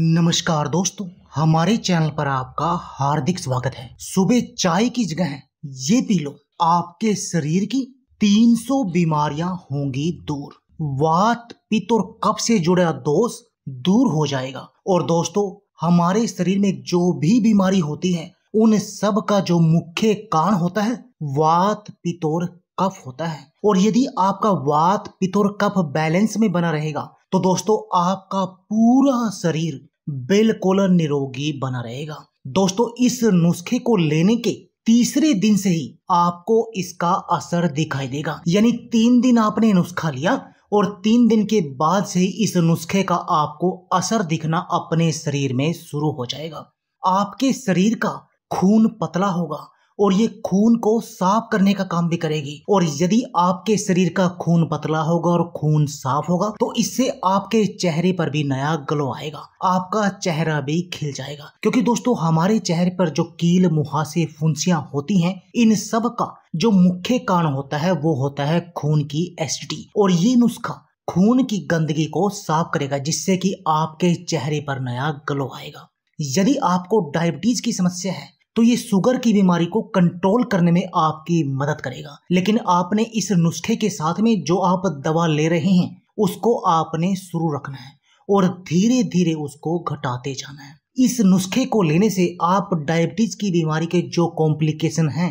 नमस्कार दोस्तों हमारे चैनल पर आपका हार्दिक स्वागत है सुबह चाय की जगह ये पी लो आपके शरीर की 300 बीमारियां होंगी दूर वात पित्त और कफ से जुड़ा दोष दूर हो जाएगा और दोस्तों हमारे शरीर में जो भी बीमारी होती है उन सब का जो मुख्य कारण होता है वात पित्त और कफ होता है और यदि आपका वात पित्त और कफ बैलेंस में बना रहेगा तो दोस्तों आपका पूरा शरीर बिल्कुल निरोगी बना रहेगा दोस्तों इस नुस्खे को लेने के तीसरे दिन से ही आपको इसका असर दिखाई देगा यानी तीन दिन आपने नुस्खा लिया और तीन दिन के बाद से ही इस नुस्खे का आपको असर दिखना अपने शरीर में शुरू हो जाएगा आपके शरीर का खून पतला होगा और ये खून को साफ करने का काम भी करेगी और यदि आपके शरीर का खून पतला होगा और खून साफ होगा तो इससे आपके चेहरे पर भी नया ग्लो आएगा आपका चेहरा भी खिल जाएगा क्योंकि दोस्तों हमारे चेहरे पर जो कील मुहासे फुंसियां होती हैं इन सब का जो मुख्य कारण होता है वो होता है खून की एसिडिटी और ये नुस्खा खून की गंदगी को साफ करेगा जिससे कि आपके चेहरे पर नया ग्लो आएगा यदि आपको डायबिटीज की समस्या है तो ये शुगर की बीमारी को कंट्रोल करने में आपकी मदद करेगा लेकिन आपने इस नुस्खे के साथ में जो आप दवा ले रहे हैं उसको आपने शुरू रखना है और धीरे धीरे उसको घटाते जाना है इस नुस्खे को लेने से आप डायबिटीज की बीमारी के जो कॉम्प्लिकेशन हैं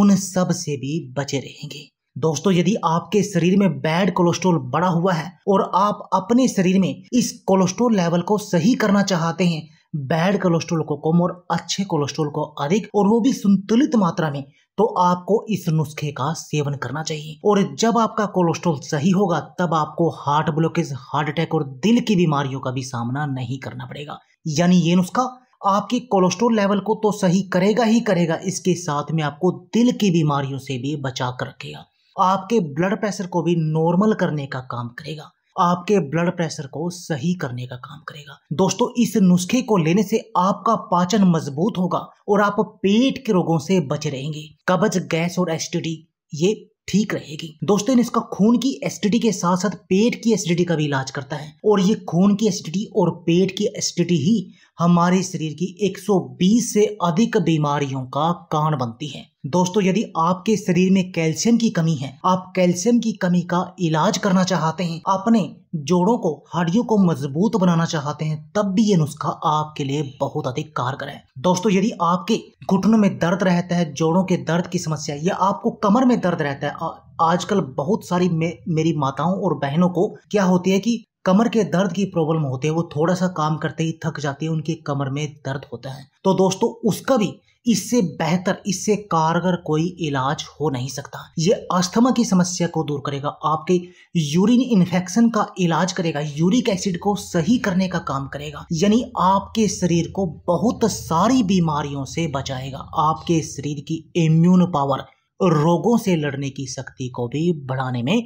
उन सब से भी बचे रहेंगे दोस्तों यदि आपके शरीर में बैड कोलेस्ट्रॉल बढ़ा हुआ है और आप अपने शरीर में इस कोलेस्ट्रॉल लेवल को सही करना चाहते हैं बैड कोलेस्ट्रोल को कम और अच्छे कोलेस्ट्रोल को अधिक और वो भी संतुलित मात्रा में तो आपको इस नुस्खे का सेवन करना चाहिए और जब आपका कोलेस्ट्रोल सही होगा तब आपको हार्ट ब्लॉकेज हार्ट अटैक और दिल की बीमारियों का भी सामना नहीं करना पड़ेगा यानी ये नुस्खा आपके कोलेस्ट्रोल लेवल को तो सही करेगा ही करेगा इसके साथ में आपको दिल की बीमारियों से भी बचा कर रखेगा आपके ब्लड प्रेशर को भी नॉर्मल करने का काम करेगा आपके ब्लड प्रेशर को सही करने का काम करेगा दोस्तों इस नुस्खे को लेने से आपका पाचन मजबूत होगा और आप पेट के रोगों से बचे रहेंगे कब्ज गैस और एसिडिटी ये ठीक रहेगी दोस्तों इसका खून की एसिडिटी के साथ साथ पेट की एसिडिटी का भी इलाज करता है और ये खून की एसिडिटी और पेट की एसिडिटी ही हमारे शरीर की 120 से अधिक बीमारियों का कारण बनती है दोस्तों यदि आपके शरीर में कैल्शियम की कमी है आप कैल्शियम की कमी का इलाज करना चाहते हैं अपने जोड़ों को हड्डियों को मजबूत बनाना चाहते हैं तब भी ये नुस्खा आपके लिए बहुत अधिक कारगर है दोस्तों यदि आपके घुटनों में दर्द रहता है जोड़ों के दर्द की समस्या या आपको कमर में दर्द रहता है आजकल बहुत सारी मे, मेरी माताओं और बहनों को क्या होती है कि कमर के दर्द की प्रॉब्लम होते हैं वो थोड़ा सा काम करते ही थक जाते हैं उनकी कमर में दर्द होता है तो दोस्तों उसका भी इससे बेहतर इससे कारगर कोई इलाज हो नहीं सकता ये अस्थमा की समस्या को दूर करेगा आपके यूरिन इन्फेक्शन का इलाज करेगा यूरिक एसिड को सही करने का काम करेगा यानी आपके शरीर को बहुत सारी बीमारियों से बचाएगा आपके शरीर की इम्यून पावर रोगों से लड़ने की शक्ति को भी बढ़ाने में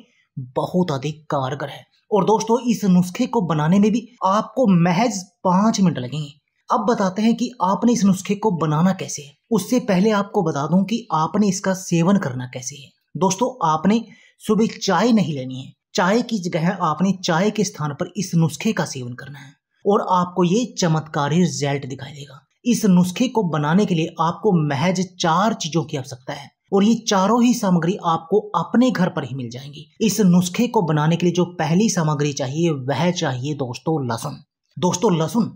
बहुत अधिक कारगर है और दोस्तों इस नुस्खे को बनाने में भी आपको महज पांच मिनट लगेंगे अब बताते हैं कि आपने इस नुस्खे को बनाना कैसे है उससे पहले आपको बता दूं कि आपने इसका सेवन करना कैसे है दोस्तों आपने सुबह चाय नहीं लेनी है चाय की जगह आपने चाय के स्थान पर इस नुस्खे का सेवन करना है और आपको ये चमत्कारी रिजल्ट दिखाई देगा इस नुस्खे को बनाने के लिए आपको महज चार चीज़ों की आवश्यकता है और ये चारों ही सामग्री आपको अपने घर पर ही मिल जाएंगी इस नुस्खे को बनाने के लिए जो पहली सामग्री चाहिए वह चाहिए दोस्तों लहसुन दोस्तों लहसुन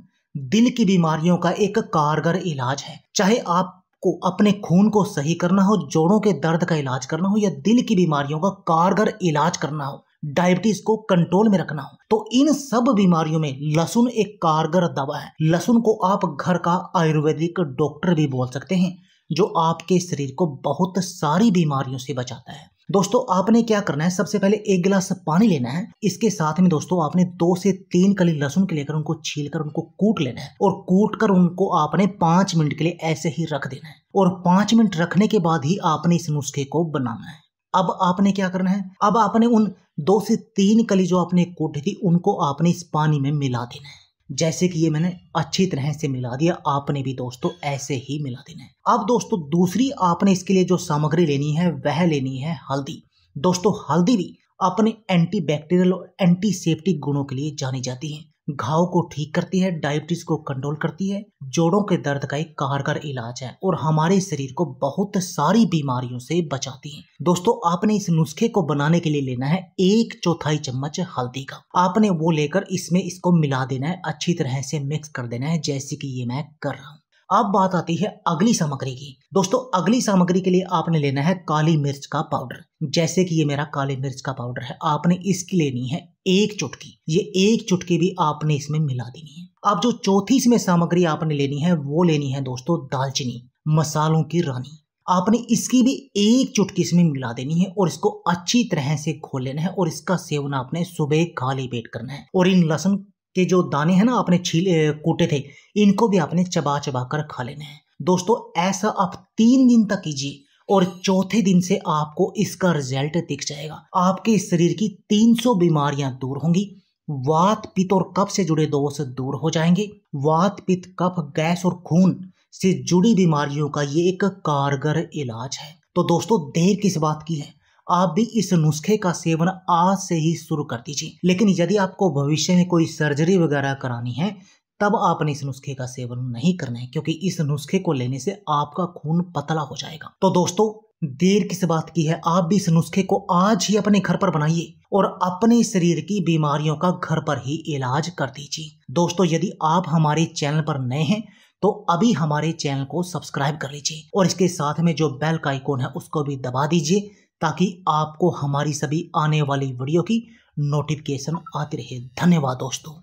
दिल की बीमारियों का एक कारगर इलाज है चाहे आप को अपने खून को सही करना हो जोड़ों के दर्द का इलाज करना हो या दिल की बीमारियों का कारगर इलाज करना हो डायबिटीज को कंट्रोल में रखना हो तो इन सब बीमारियों में लहसुन एक कारगर दवा है लहसुन को आप घर का आयुर्वेदिक डॉक्टर भी बोल सकते हैं जो आपके शरीर को बहुत सारी बीमारियों से बचाता है दोस्तों आपने क्या करना है सबसे पहले एक गिलास पानी लेना है इसके साथ में दोस्तों आपने दो से तीन कली लहसुन के लेकर उनको छील कर उनको कूट लेना है और कूट कर उनको आपने पांच मिनट के लिए ऐसे ही रख देना है और पांच मिनट रखने के बाद ही आपने इस नुस्खे को बनाना है अब आपने क्या करना है अब आपने उन दो से तीन कली जो आपने कूटी थी उनको आपने इस पानी में मिला देना है जैसे कि ये मैंने अच्छी तरह से मिला दिया आपने भी दोस्तों ऐसे ही मिला देना है अब दोस्तों दूसरी आपने इसके लिए जो सामग्री लेनी है वह लेनी है हल्दी दोस्तों हल्दी भी अपने एंटी बैक्टीरियल और एंटी सेफ्टी गुणों के लिए जानी जाती है घाव को ठीक करती है डायबिटीज को कंट्रोल करती है जोड़ों के दर्द का एक कारगर इलाज है और हमारे शरीर को बहुत सारी बीमारियों से बचाती है दोस्तों आपने इस नुस्खे को बनाने के लिए लेना है एक चौथाई चम्मच हल्दी का आपने वो लेकर इसमें इसको मिला देना है अच्छी तरह से मिक्स कर देना है जैसे कि ये मैं कर रहा हूँ अब बात आती है अगली सामग्री की दोस्तों अगली सामग्री के लिए आपने लेना है काली मिर्च का पाउडर जैसे कि ये मेरा काली मिर्च का पाउडर है आपने इसकी लेनी है एक चुटकी ये एक चुटकी भी आपने इसमें मिला देनी है अब जो चौथी इसमें सामग्री आपने लेनी है वो लेनी है दोस्तों दालचीनी मसालों की रानी आपने इसकी भी एक चुटकी इसमें मिला देनी है और इसको अच्छी तरह से घोल लेना है और इसका सेवन आपने सुबह खाली पेट करना है और इन लहसुन के जो दाने हैं ना आपने छीले कूटे थे इनको भी आपने चबा चबा कर खा लेने हैं दोस्तों ऐसा आप तीन दिन तक कीजिए और चौथे दिन से आपको इसका रिजल्ट दिख जाएगा आपके शरीर की 300 बीमारियां दूर होंगी वात पित्त और कफ से जुड़े दोष दूर हो जाएंगे वात पित्त कफ गैस और खून से जुड़ी बीमारियों का ये एक कारगर इलाज है तो दोस्तों देर किस बात की है आप भी इस नुस्खे का सेवन आज से ही शुरू कर दीजिए लेकिन यदि आपको भविष्य में कोई सर्जरी वगैरह करानी है तब आपने इस नुस्खे का सेवन नहीं करना है क्योंकि इस नुस्खे को लेने से आपका खून पतला हो जाएगा तो दोस्तों देर किस बात की है आप भी इस नुस्खे को आज ही अपने घर पर बनाइए और अपने शरीर की बीमारियों का घर पर ही इलाज कर दीजिए दोस्तों यदि आप हमारे चैनल पर नए हैं तो अभी हमारे चैनल को सब्सक्राइब कर लीजिए और इसके साथ में जो बेल का आइकॉन है उसको भी दबा दीजिए ताकि आपको हमारी सभी आने वाली वीडियो की नोटिफिकेशन आती रहे धन्यवाद दोस्तों